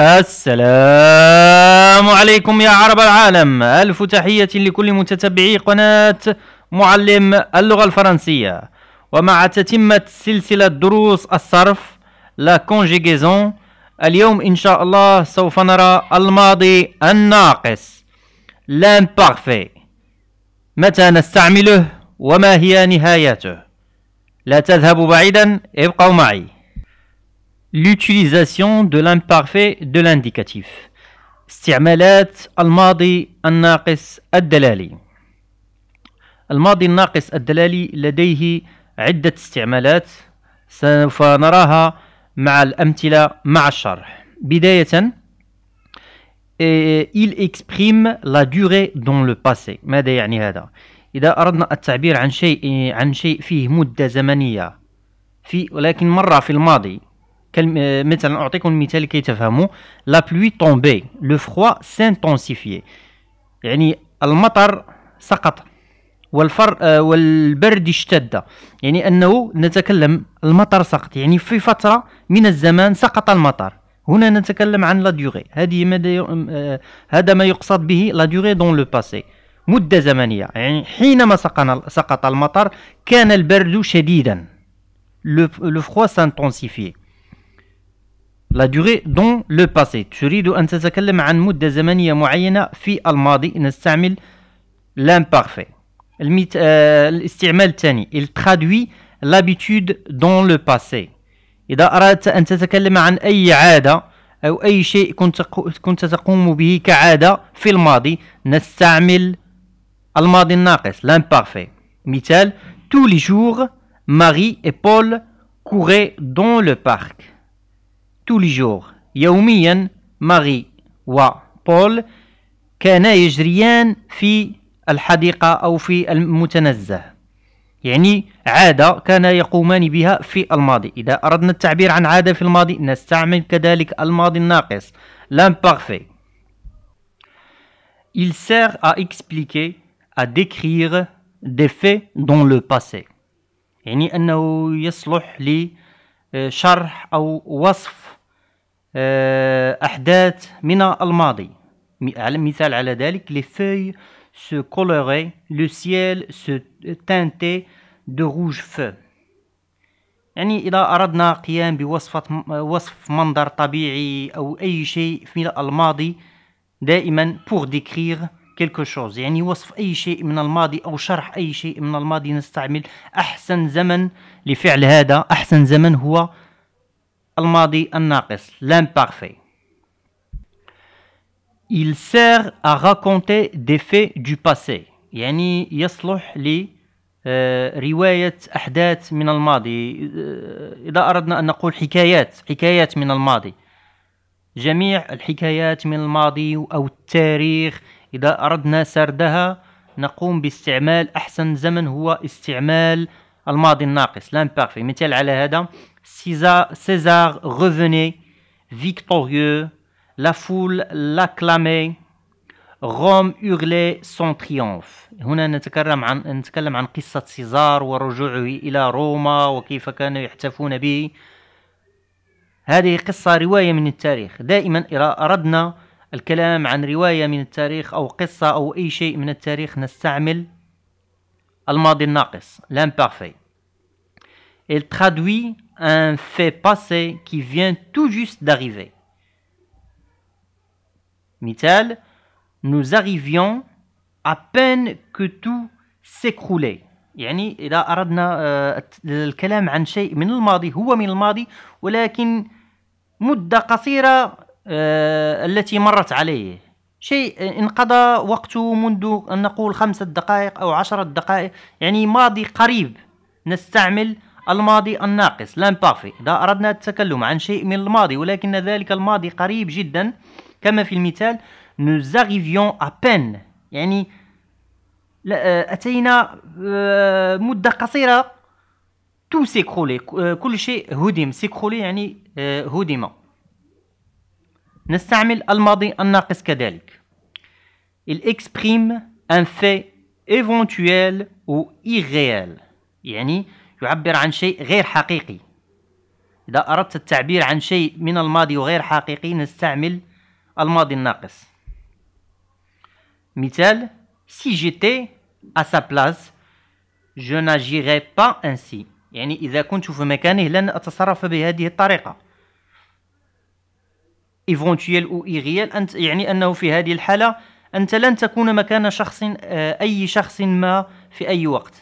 السلام عليكم يا عرب العالم ألف تحية لكل متتبعي قناة معلم اللغة الفرنسية ومع تتمة سلسلة دروس الصرف لا كونجيغيزون اليوم إن شاء الله سوف نرى الماضي الناقص لامبارفي متى نستعمله وما هي نهاياته لا تذهب بعيدا ابقوا معي L'utilisation de l'imparfait de l'indicatif. استعمالات الماضي الناقص الدلالي. الماضي الناقص الدلالي لديه عدة استعمالات سوف نراها مع الأمثلة مع الشرح. بداية il exprime la durée dans le passé ماذا يعني هذا إذا أردنا التعبير عن شيء عن شيء فيه مدة زمنية في ولكن مرة في الماضي مثلا أعطيكم المثال كي تفهموا لا بلوي طومبي لو فخوا s'intensifiait يعني المطر سقط والفر والبرد اشتد يعني أنه نتكلم المطر سقط يعني في فترة من الزمان سقط المطر هنا نتكلم عن لا ديوغي هذه ماذا آه، هذا ما يقصد به لا ديوغي دون لو باسي مدة زمنية يعني حينما سقط المطر كان البرد شديدا لو فوا سانتونسيفي لا ديوغي دون لو باسي تريد أن تتكلم عن مدة زمنية معينة في الماضي نستعمل لامبارفي المت... آه... الاستعمال الثاني il traduit l'habitude dans le passé إذا أردت أن تتكلم عن أي عادة أو أي شيء كنت كنت تقوم به كعادة في الماضي نستعمل الماضي الناقص l'imparfait مثال tous les jours Marie et Paul couraient dans le parc tous les jours يوميا ماري و بول كانا يجريان في الحديقة أو في المتنزه يعني عادة كان يقومان بها في الماضي إذا أردنا التعبير عن عادة في الماضي نستعمل كذلك الماضي الناقص l'imparfait Il sert à expliquer à décrire des faits dans le passé يعني أنه يصلح لشرح آه، أو وصف آه، أحداث من الماضي مثال على ذلك les feuilles se colorait, le ciel se teintait de rouge feu يعني إذا أردنا قيام بوصفة وصف منظر طبيعي أو أي شيء في الماضي دائما pour décrire quelque chose يعني وصف أي شيء من الماضي أو شرح أي شيء من الماضي نستعمل أحسن زمن لفعل هذا أحسن زمن هو الماضي الناقص l'imparfait il sert à raconter des faits du passé يعني يصلح لرواية آه، أحداث من الماضي آه، إذا أردنا أن نقول حكايات حكايات من الماضي جميع الحكايات من الماضي أو التاريخ إذا أردنا سردها نقوم باستعمال أحسن زمن هو استعمال الماضي الناقص لامبارفي مثال على هذا سيزار غوفوني فيكتوريو La foule l'acclamait. Rome hurlait سون تريومف هنا نتكلم عن نتكلم عن قصة سيزار ورجوعه إلى روما وكيف كانوا يحتفون به هذه قصة رواية من التاريخ دائما إذا أردنا الكلام عن رواية من التاريخ أو قصة أو أي شيء من التاريخ نستعمل الماضي الناقص l'imparfait Il traduit un fait passé qui vient tout juste d'arriver مثال nous arrivions à peine que tout s'écroulait يعني إذا أردنا آه، الكلام عن شيء من الماضي هو من الماضي ولكن مدة قصيرة آه، التي مرت عليه شيء انقضى وقته منذ أن نقول خمسة دقائق أو عشرة دقائق يعني ماضي قريب نستعمل الماضي الناقص لامبارفي إذا أردنا التكلم عن شيء من الماضي ولكن ذلك الماضي قريب جدا كما في المثال nous arrivions à peine يعني آه، أتينا آه، مدة قصيرة تو سيكرولي euh، كل شيء هدم سيكرولي يعني آه، هدم نستعمل الماضي الناقص كذلك il exprime un fait éventuel ou irréel يعني يعبر عن شيء غير حقيقي إذا أردت التعبير عن شيء من الماضي وغير حقيقي نستعمل الماضي الناقص مثال si j'étais à sa place je n'agirais pas ainsi يعني إذا كنت في مكانه لن أتصرف بهذه الطريقة ايفونتييل أو إيغيال أنت يعني أنه في هذه الحالة أنت لن تكون مكان شخص آه، أي شخص ما في أي وقت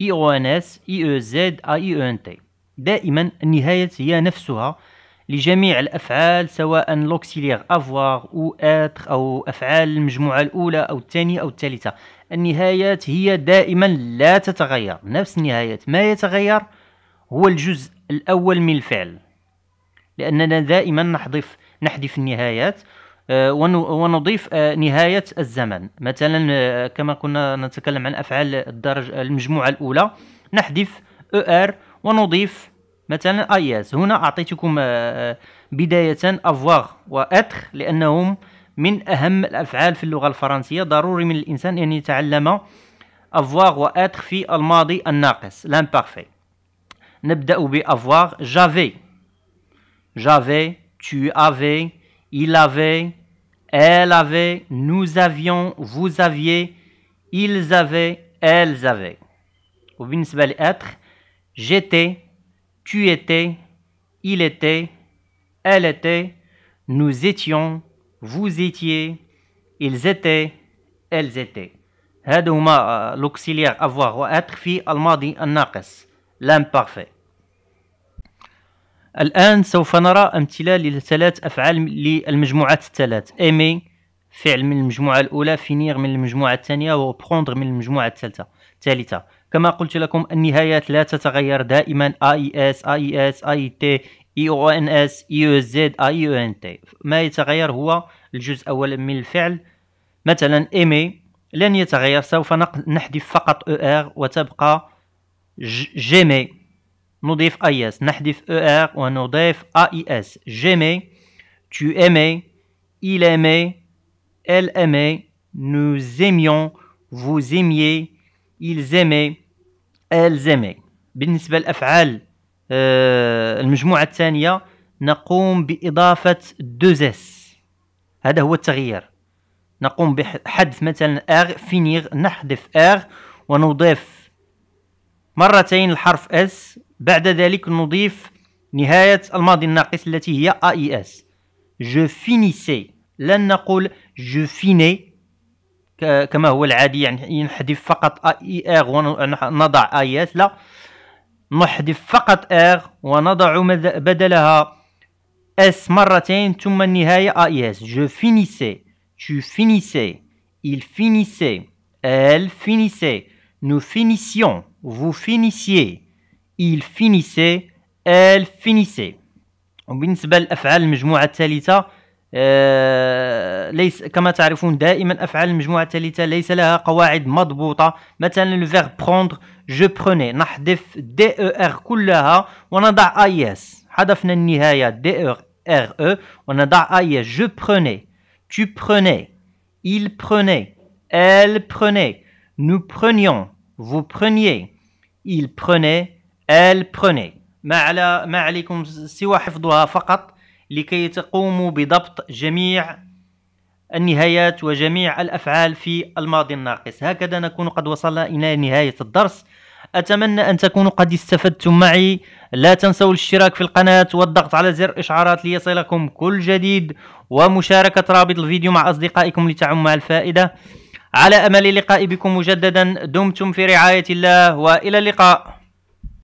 اي او ان اس اي او زد اي او ان تي دائما النهاية هي نفسها لجميع الافعال سواء لوكسيليغ افوار او اتر او افعال المجموعة الاولى او الثانية او الثالثة النهايات هي دائما لا تتغير نفس النهايات ما يتغير هو الجزء الاول من الفعل لاننا دائما نحذف نحذف النهايات آه، ونضيف آه، نهاية الزمن مثلا آه، كما كنا نتكلم عن أفعال الدرج المجموعة الأولى نحذف ER ونضيف مثلا IS هنا أعطيتكم بداية أفواغ اتخ لأنهم من أهم الأفعال في اللغة الفرنسية ضروري من الإنسان أن يتعلم أفواغ اتخ في الماضي الناقص لامبارفي نبدأ بأفواغ جافي جافي tu avais il avait, elle avait, nous avions, vous aviez, ils avaient, elles avaient. Au être, j'étais, tu étais, il était, elle était, nous étions, vous étiez, ils étaient, elles étaient. هذا euh, l'auxiliaire avoir le في الماضي الناقص l'imparfait الآن سوف نرى أمثلة لثلاث أفعال للمجموعات الثلاث أمي فعل من المجموعة الأولى فينير من المجموعة الثانية وبروندر من المجموعة الثالثة ثالثة كما قلت لكم النهايات لا تتغير دائما AES AES AET EONS EOZ AENT ما يتغير هو الجزء أولا من الفعل مثلا ايمي لن يتغير سوف نحذف فقط ER وتبقى جيمي نضيف اي اس نحذف او ار ونضيف اي اس جيمي tu aimais il aimait elle aimait nous aimions vous aimiez ils aimaient elles aimaient بالنسبه للافعال آه، المجموعه الثانيه نقوم باضافه دوز اس هذا هو التغيير نقوم بحذف مثلا ار فينير نحذف ار ونضيف مرتين الحرف اس بعد ذلك نضيف نهاية الماضي الناقص التي هي AES je finissais لن نقول je finis كما هو العادي يعني نحذف فقط AER ونضع AES لا نحذف فقط R ونضع بدلها S مرتين ثم النهاية AES je finissais tu finissais il finissait elle finissait nous finissions vous finissiez il finissait elle finissait وبالنسبة للأفعال المجموعة الثالثة آه، ليس كما تعرفون دائما أفعال المجموعة الثالثة ليس لها قواعد مضبوطة مثلا الفيرب بروندر جو بروني نحذف دي او ار كلها ونضع اي اس حذفنا النهاية دي او ار او ونضع اي اس جو بروني tu prenais il prenait elle prenait nous prenions vous preniez il prenait ال بروني ما على ما عليكم سوى حفظها فقط لكي تقوموا بضبط جميع النهايات وجميع الأفعال في الماضي الناقص هكذا نكون قد وصلنا إلى نهاية الدرس أتمنى أن تكونوا قد استفدتم معي لا تنسوا الاشتراك في القناة والضغط على زر إشعارات ليصلكم كل جديد ومشاركة رابط الفيديو مع أصدقائكم لتعم الفائدة على أمل اللقاء بكم مجددا دمتم في رعاية الله وإلى اللقاء